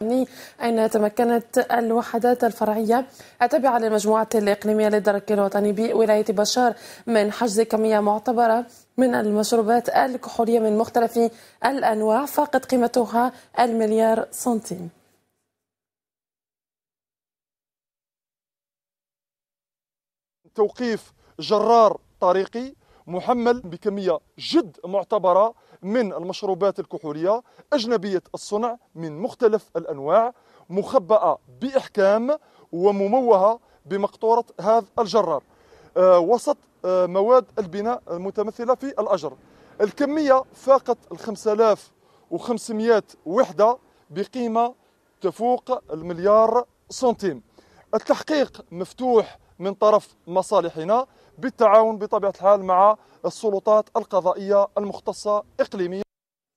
يعني أين تمكنت الوحدات الفرعية التابعة للمجموعة الإقليمية للدرك الوطني بولاية بشار من حجز كمية معتبرة من المشروبات الكحولية من مختلف الأنواع فاقت قيمتها المليار سنتيم توقيف جرار طريقي محمل بكمية جد معتبرة من المشروبات الكحولية أجنبية الصنع من مختلف الأنواع مخبأة بإحكام ومموهة بمقطورة هذا الجرار آه، وسط آه، مواد البناء المتمثلة في الأجر الكمية فاقت ال 5500 وحدة بقيمة تفوق المليار سنتيم التحقيق مفتوح من طرف مصالحنا بالتعاون بطبيعة الحال مع السلطات القضائية المختصة إقليميا